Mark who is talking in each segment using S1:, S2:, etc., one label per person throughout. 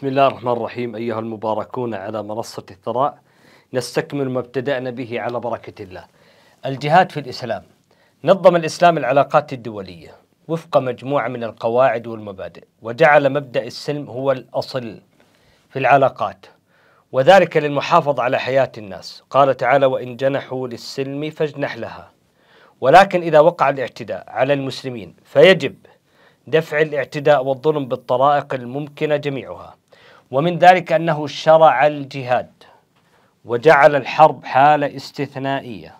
S1: بسم الله الرحمن الرحيم أيها المباركون على منصة الثراء نستكمل ما ابتدأنا به على بركة الله الجهاد في الإسلام نظم الإسلام العلاقات الدولية وفق مجموعة من القواعد والمبادئ وجعل مبدأ السلم هو الأصل في العلاقات وذلك للمحافظة على حياة الناس قال تعالى وإن جنحوا للسلم فاجنح لها ولكن إذا وقع الاعتداء على المسلمين فيجب دفع الاعتداء والظلم بالطرائق الممكنة جميعها ومن ذلك أنه شرع الجهاد وجعل الحرب حالة استثنائية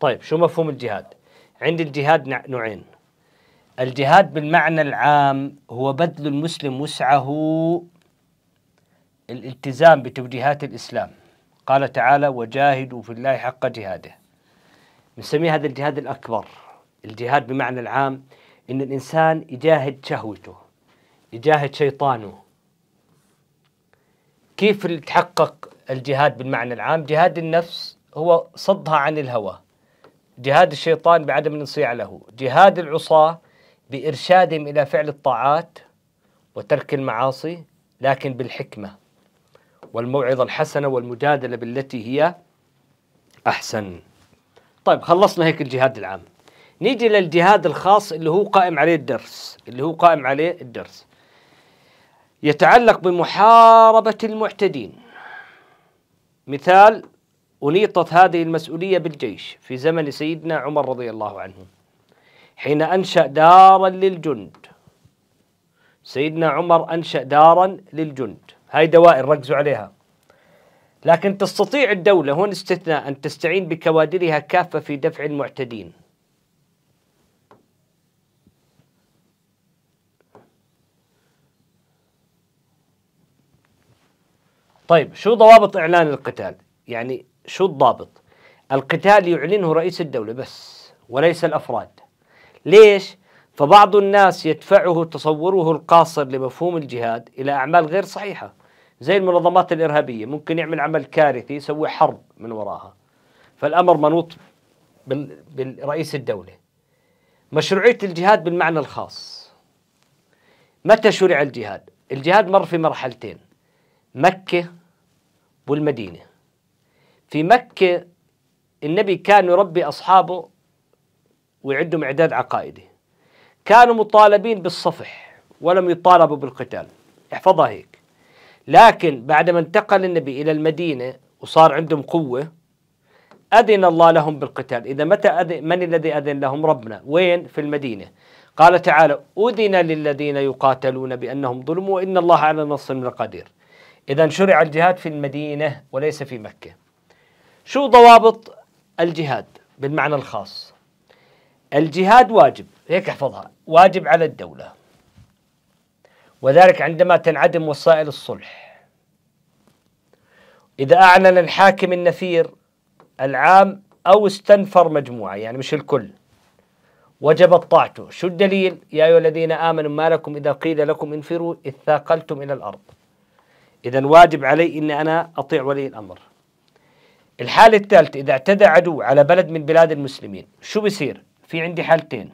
S1: طيب شو مفهوم الجهاد عند الجهاد نوعين الجهاد بالمعنى العام هو بذل المسلم وسعه الالتزام بتوجيهات الإسلام قال تعالى وجاهدوا في الله حق جهاده نسميه هذا الجهاد الأكبر الجهاد بمعنى العام إن الإنسان يجاهد شهوته يجاهد شيطانه كيف تحقق الجهاد بالمعنى العام جهاد النفس هو صدها عن الهوى جهاد الشيطان بعدم الانصياع له جهاد العصاة بإرشادهم إلى فعل الطاعات وترك المعاصي لكن بالحكمة والموعظة الحسنة والمجادلة بالتي هي أحسن طيب خلصنا هيك الجهاد العام نيجي للجهاد الخاص اللي هو قائم عليه الدرس اللي هو قائم عليه الدرس يتعلق بمحاربة المعتدين مثال أنيطت هذه المسؤولية بالجيش في زمن سيدنا عمر رضي الله عنه حين أنشأ دارا للجند سيدنا عمر أنشأ دارا للجند هاي دوائر ركزوا عليها لكن تستطيع الدولة هون استثناء أن تستعين بكوادرها كافة في دفع المعتدين طيب شو ضوابط إعلان القتال؟ يعني شو الضابط؟ القتال يعلنه رئيس الدولة بس وليس الأفراد ليش؟ فبعض الناس يدفعه تصوره القاصر لمفهوم الجهاد إلى أعمال غير صحيحة زي المنظمات الإرهابية ممكن يعمل عمل كارثي يسوي حرب من وراها فالأمر منوط برئيس الدولة مشروعية الجهاد بالمعنى الخاص متى شرع الجهاد؟ الجهاد مر في مرحلتين مكة والمدينة في مكة النبي كان يربي أصحابه ويعدهم إعداد عقائدي كانوا مطالبين بالصفح ولم يطالبوا بالقتال احفظها هيك لكن بعدما انتقل النبي إلى المدينة وصار عندهم قوة أذن الله لهم بالقتال إذا متى أذن من الذي أذن لهم ربنا وين في المدينة قال تعالى أذن للذين يقاتلون بأنهم ظلموا وإن الله على نصر لقدير إذا شرع الجهاد في المدينة وليس في مكة. شو ضوابط الجهاد بالمعنى الخاص؟ الجهاد واجب، هيك احفظها، واجب على الدولة. وذلك عندما تنعدم وسائل الصلح. إذا أعلن الحاكم النفير العام أو استنفر مجموعة يعني مش الكل وجبت طاعته شو الدليل يا أيها الذين آمنوا ما لكم إذا قيل لكم انفروا اثاقلتم إلى الأرض إذا واجب علي إني أنا أطيع ولي الأمر الحالة الثالثة إذا اعتدى عدو على بلد من بلاد المسلمين شو بصير في عندي حالتين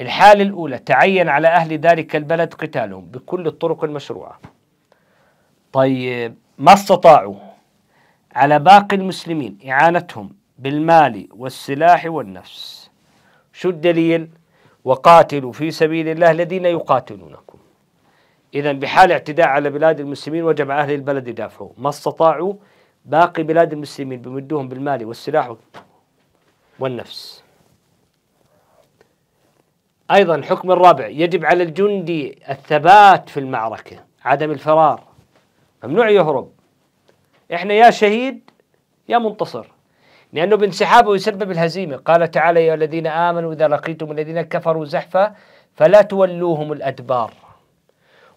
S1: الحالة الأولى تعين على أهل ذلك البلد قتالهم بكل الطرق المشروعة طيب ما استطاعوا على باقي المسلمين إعانتهم بالمال والسلاح والنفس شو الدليل وقاتلوا في سبيل الله الذين يقاتلونكم إذا بحال اعتداء على بلاد المسلمين وجب على أهل البلد يدافعوا ما استطاعوا باقي بلاد المسلمين بمدوهم بالمال والسلاح والنفس أيضا الحكم الرابع يجب على الجندي الثبات في المعركة عدم الفرار ممنوع يهرب احنا يا شهيد يا منتصر لأنه بانسحابه يسبب الهزيمة قال تعالى يا الذين آمنوا إذا لقيتم الذين كفروا زحفا فلا تولوهم الأدبار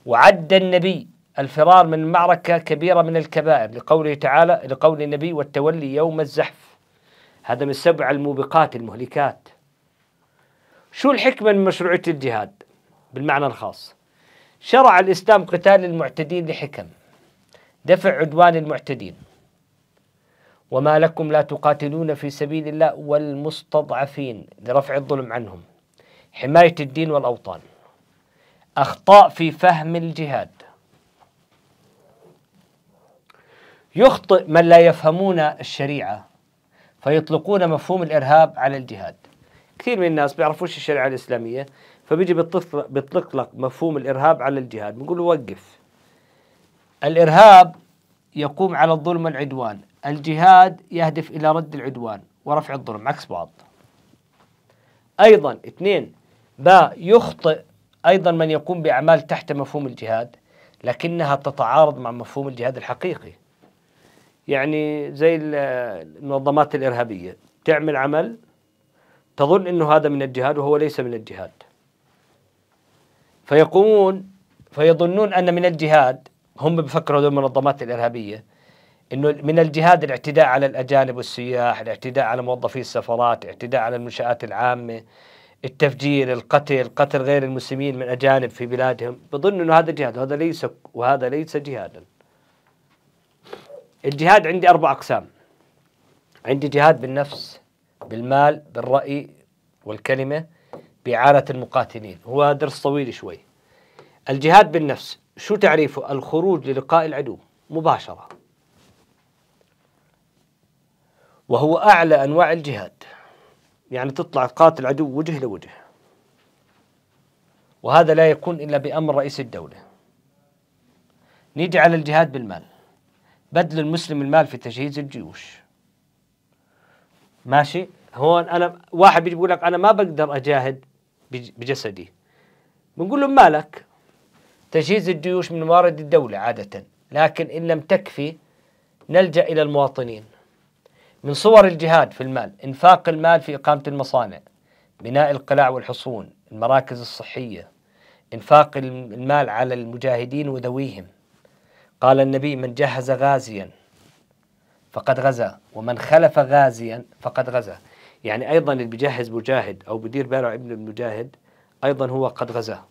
S1: وعد النبي الفرار من معركة كبيرة من الكبائر لقوله تعالى لقول النبي والتولي يوم الزحف هذا من السبع الموبقات المهلكات شو الحكمة من مشروعية الجهاد بالمعنى الخاص شرع الإسلام قتال المعتدين لحكم دفع عدوان المعتدين وما لكم لا تقاتلون في سبيل الله والمستضعفين لرفع الظلم عنهم حماية الدين والأوطان أخطاء في فهم الجهاد يخطئ من لا يفهمون الشريعة فيطلقون مفهوم الإرهاب على الجهاد كثير من الناس بيعرفوش الشريعة الإسلامية فبيجي بيطلق لك مفهوم الإرهاب على الجهاد بنقول له وقف الإرهاب يقوم على الظلم والعدوان الجهاد يهدف إلى رد العدوان ورفع الظلم عكس بعض أيضا اثنين با يخطئ أيضا من يقوم بأعمال تحت مفهوم الجهاد لكنها تتعارض مع مفهوم الجهاد الحقيقي يعني زي المنظمات الإرهابية تعمل عمل تظن أنه هذا من الجهاد وهو ليس من الجهاد فيقومون فيظنون أن من الجهاد هم بفكروا هذول المنظمات الإرهابية انه من الجهاد الاعتداء على الاجانب والسياح، الاعتداء على موظفي السفارات، الاعتداء على المنشات العامه، التفجير القتل قتل غير المسلمين من أجانب في بلادهم بظن أنه هذا جهاد وهذا ليس وهذا ليس جهادا الجهاد عندي أربع أقسام عندي جهاد بالنفس بالمال بالرأي والكلمة بإعانة المقاتلين هو درس طويل شوي الجهاد بالنفس شو تعريفه الخروج للقاء العدو مباشرة وهو أعلى أنواع الجهاد يعني تطلع تقاتل العدو وجه لوجه وهذا لا يكون إلا بأمر رئيس الدولة نيجي على الجهاد بالمال بدل المسلم المال في تجهيز الجيوش ماشي هون أنا واحد بيجي بيقول لك أنا ما بقدر أجاهد بجسدي بنقول له مالك تجهيز الجيوش من موارد الدولة عادة لكن إن لم تكفي نلجأ إلى المواطنين من صور الجهاد في المال إنفاق المال في إقامة المصانع بناء القلاع والحصون المراكز الصحية إنفاق المال على المجاهدين وذويهم قال النبي من جهز غازيا فقد غزا ومن خلف غازيا فقد غزا يعني أيضا اللي بيجهز مجاهد أو بدير باله ابن المجاهد أيضا هو قد غزا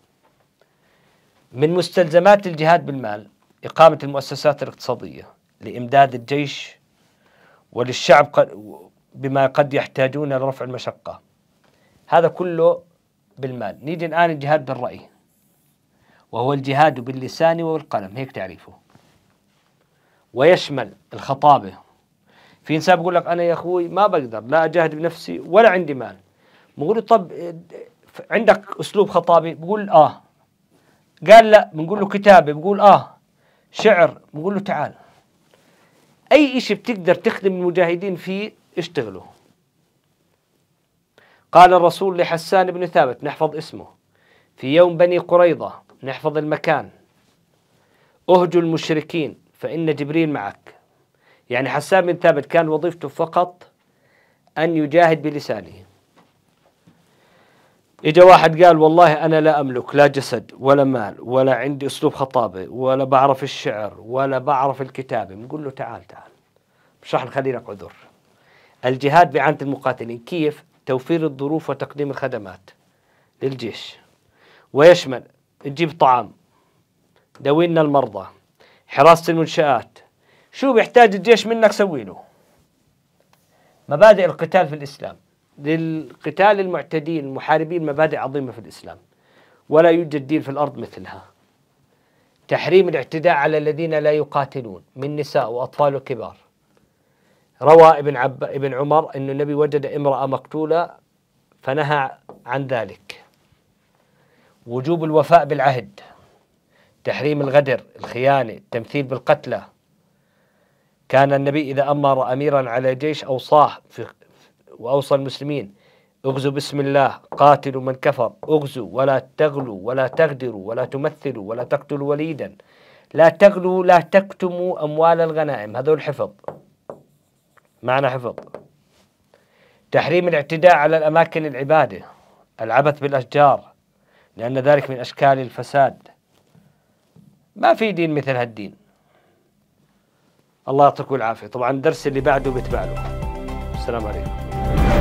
S1: من مستلزمات الجهاد بالمال إقامة المؤسسات الاقتصادية لإمداد الجيش وللشعب بما قد يحتاجون لرفع المشقة هذا كله بالمال نيجي الآن الجهاد بالرأي وهو الجهاد باللسان والقلم هيك تعريفه ويشمل الخطابة في إنسان بيقول لك أنا يا أخوي ما بقدر لا أجاهد بنفسي ولا عندي مال بقول طب عندك أسلوب خطابي بقول آه قال لا بنقول له كتابة بقول آه شعر بقول له تعال اي شيء بتقدر تخدم المجاهدين فيه اشتغله قال الرسول لحسان بن ثابت نحفظ اسمه في يوم بني قريضة نحفظ المكان اهجوا المشركين فإن جبريل معك يعني حسان بن ثابت كان وظيفته فقط أن يجاهد بلسانه اجى واحد قال والله انا لا املك لا جسد ولا مال ولا عندي اسلوب خطابه ولا بعرف الشعر ولا بعرف الكتابه نقول له تعال تعال مش راح نخلي لك عذر الجهاد بإعانة المقاتلين كيف توفير الظروف وتقديم الخدمات للجيش ويشمل نجيب طعام دوينا المرضى حراسة المنشآت شو بيحتاج الجيش منك سوي له مبادئ القتال في الإسلام للقتال المعتدين المحاربين مبادئ عظيمة في الإسلام ولا يوجد دين في الأرض مثلها تحريم الاعتداء على الذين لا يقاتلون من نساء وأطفال وكبار روى ابن, عب... ابن عمر أن النبي وجد امرأة مقتولة فنهى عن ذلك وجوب الوفاء بالعهد تحريم الغدر الخيانة التمثيل بالقتلى كان النبي إذا أمر أميرا على جيش أوصاه في وأوصى المسلمين اغزوا بسم الله قاتلوا من كفر اغزوا ولا تغلوا ولا تغدروا ولا تمثلوا ولا تقتلوا وليدا لا تغلوا لا تكتموا أموال الغنائم هذول حفظ معنى حفظ تحريم الاعتداء على الأماكن العبادة العبث بالأشجار لأن ذلك من أشكال الفساد ما في دين مثل هالدين الله يعطيكم العافية طبعا الدرس اللي بعده بيتبع له السلام عليكم Yeah.